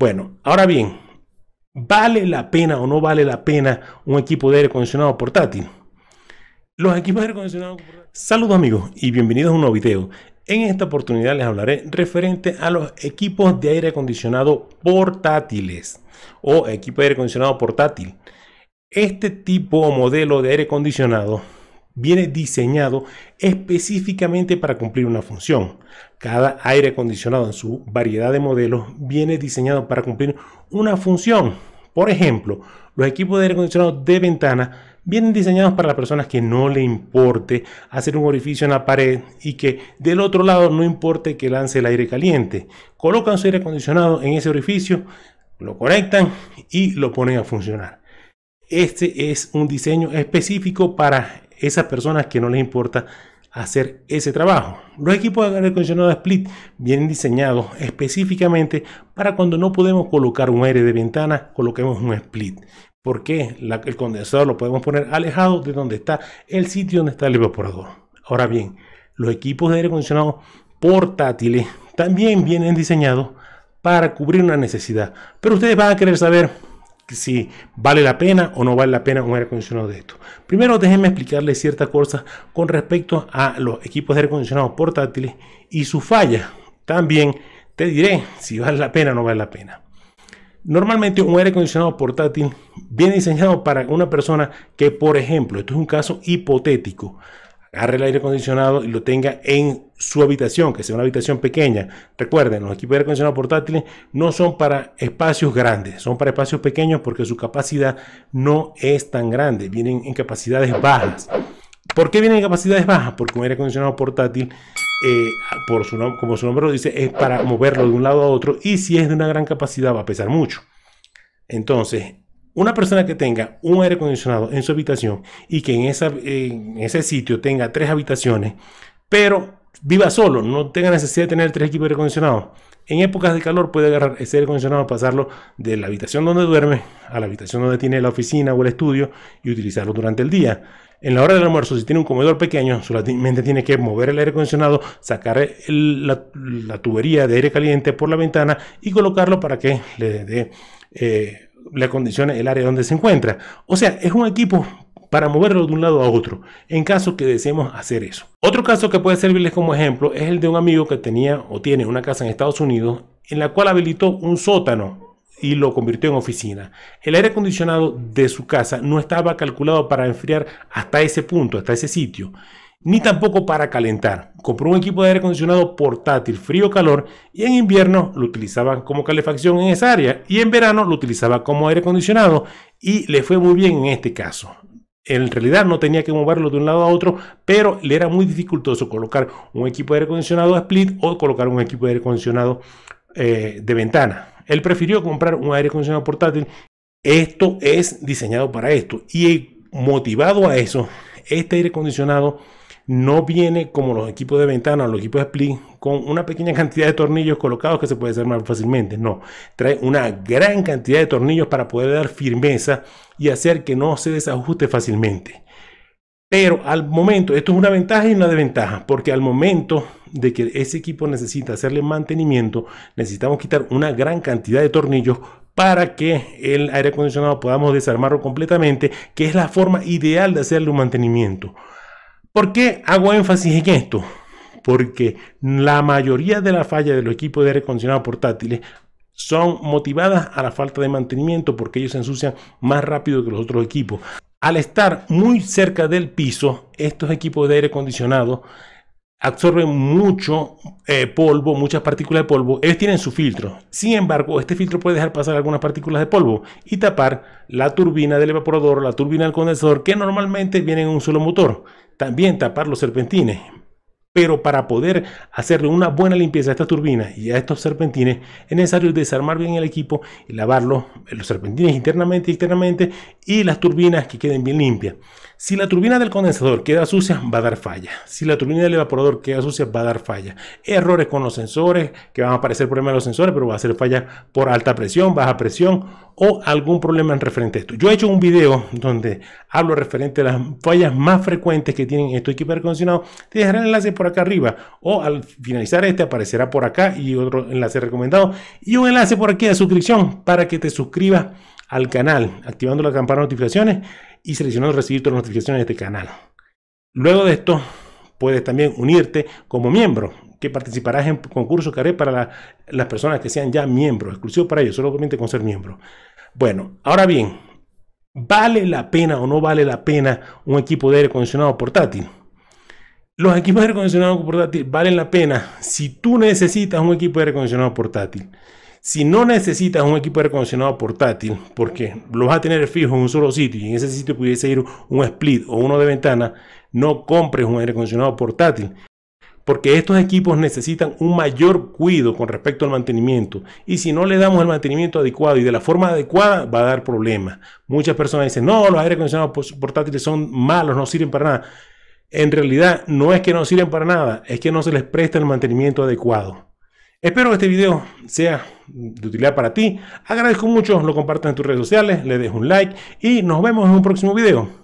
Bueno, ahora bien, ¿vale la pena o no vale la pena un equipo de aire acondicionado portátil? Los equipos de aire acondicionado Saludos amigos y bienvenidos a un nuevo video. En esta oportunidad les hablaré referente a los equipos de aire acondicionado portátiles o equipo de aire acondicionado portátil. Este tipo o modelo de aire acondicionado viene diseñado específicamente para cumplir una función. Cada aire acondicionado en su variedad de modelos viene diseñado para cumplir una función. Por ejemplo, los equipos de aire acondicionado de ventana vienen diseñados para las personas que no le importe hacer un orificio en la pared y que del otro lado no importe que lance el aire caliente. Colocan su aire acondicionado en ese orificio, lo conectan y lo ponen a funcionar. Este es un diseño específico para esas personas que no les importa hacer ese trabajo. Los equipos de aire acondicionado split vienen diseñados específicamente para cuando no podemos colocar un aire de ventana, coloquemos un split. Porque el condensador lo podemos poner alejado de donde está el sitio donde está el evaporador? Ahora bien, los equipos de aire acondicionado portátiles también vienen diseñados para cubrir una necesidad. Pero ustedes van a querer saber si vale la pena o no vale la pena un aire acondicionado de esto. Primero déjenme explicarles ciertas cosas con respecto a los equipos de aire acondicionado portátiles y su falla. También te diré si vale la pena o no vale la pena. Normalmente un aire acondicionado portátil viene diseñado para una persona que, por ejemplo, esto es un caso hipotético, agarre el aire acondicionado y lo tenga en su habitación, que sea una habitación pequeña. Recuerden, los equipos de aire acondicionado portátiles no son para espacios grandes, son para espacios pequeños porque su capacidad no es tan grande, vienen en capacidades bajas. ¿Por qué vienen en capacidades bajas? Porque un aire acondicionado portátil, eh, por su como su nombre lo dice, es para moverlo de un lado a otro y si es de una gran capacidad va a pesar mucho. Entonces, una persona que tenga un aire acondicionado en su habitación y que en, ese sitio tenga tres habitaciones, pero viva solo, no tenga necesidad de tener tres equipos de aire acondicionado. En épocas de calor puede agarrar ese aire acondicionado, pasarlo de la habitación donde duerme a la habitación donde tiene la oficina o el estudio y utilizarlo durante el día. En la hora del almuerzo, si tiene un comedor pequeño, solamente tiene que mover el aire acondicionado, sacar la, tubería de aire caliente por la ventana y colocarlo para que le dé eh, le condiciona el área donde se encuentra. O sea, es un equipo para moverlo de un lado a otro, en caso que deseemos hacer eso. Otro caso que puede servirles como ejemplo es el de un amigo que tenía o tiene una casa en Estados Unidos en la cual habilitó un sótano y lo convirtió en oficina. El aire acondicionado de su casa no estaba calculado para enfriar hasta ese punto, hasta ese sitio ni tampoco para calentar. Compró un equipo de aire acondicionado portátil, frío-calor, y en invierno lo utilizaban como calefacción en esa área, y en verano lo utilizaba como aire acondicionado, y le fue muy bien en este caso. En realidad no tenía que moverlo de un lado a otro, pero le era muy dificultoso colocar un equipo de aire acondicionado split o colocar un equipo de aire acondicionado eh, de ventana. Él prefirió comprar un aire acondicionado portátil. Esto es diseñado para esto. Y motivado a eso, este aire acondicionado no viene como los equipos de ventana o los equipos de split con una pequeña cantidad de tornillos colocados que se puede desarmar fácilmente. No, trae una gran cantidad de tornillos para poder dar firmeza y hacer que no se desajuste fácilmente. Pero al momento, esto es una ventaja y una desventaja, porque al momento de que ese equipo necesita hacerle mantenimiento, necesitamos quitar una gran cantidad de tornillos para que el aire acondicionado podamos desarmarlo completamente, que es la forma ideal de hacerle un mantenimiento. ¿Por qué hago énfasis en esto? Porque la mayoría de las fallas de los equipos de aire acondicionado portátiles son motivadas a la falta de mantenimiento porque ellos se ensucian más rápido que los otros equipos. Al estar muy cerca del piso, estos equipos de aire acondicionado absorben mucho eh, polvo, muchas partículas de polvo. Ellos tienen su filtro. Sin embargo, este filtro puede dejar pasar algunas partículas de polvo y tapar la turbina del evaporador, la turbina del condensador, que normalmente vienen en un solo motor. También tapar los serpentines. Pero para poder hacerle una buena limpieza a estas turbinas y a estos serpentines, es necesario desarmar bien el equipo y lavarlo, eh, los serpentines internamente y externamente, y las turbinas que queden bien limpias. Si la turbina del condensador queda sucia, va a dar falla. Si la turbina del evaporador queda sucia, va a dar falla. Errores con los sensores, que van a aparecer problemas en los sensores, pero va a ser falla por alta presión, baja presión o algún problema en referente a esto. Yo he hecho un video donde hablo referente a las fallas más frecuentes que tienen estos equipos de acondicionado. Te dejaré el enlace por acá arriba o al finalizar este aparecerá por acá y otro enlace recomendado y un enlace por aquí de suscripción para que te suscribas al canal activando la campana de notificaciones y seleccionar recibir todas las notificaciones de este canal. Luego de esto, puedes también unirte como miembro, que participarás en concursos que haré para las personas que sean ya miembros, exclusivos para ellos, solamente con ser miembro. Bueno, ahora bien, ¿vale la pena o no vale la pena un equipo de aire acondicionado portátil? Los equipos de aire acondicionado portátil valen la pena si tú necesitas un equipo de aire acondicionado portátil. Si no necesitas un equipo de aire acondicionado portátil, porque lo vas a tener fijo en un solo sitio y en ese sitio pudiese ir un split o uno de ventana, no compres un aire acondicionado portátil. Porque estos equipos necesitan un mayor cuidado con respecto al mantenimiento. Y si no le damos el mantenimiento adecuado y de la forma adecuada, va a dar problemas. Muchas personas dicen, no, los aire acondicionados portátiles son malos, no sirven para nada. En realidad no es que no sirven para nada, es que no se les presta el mantenimiento adecuado. Espero que este video sea de utilidad para ti. Agradezco mucho, lo compartan en tus redes sociales, le dejo un like y nos vemos en un próximo video.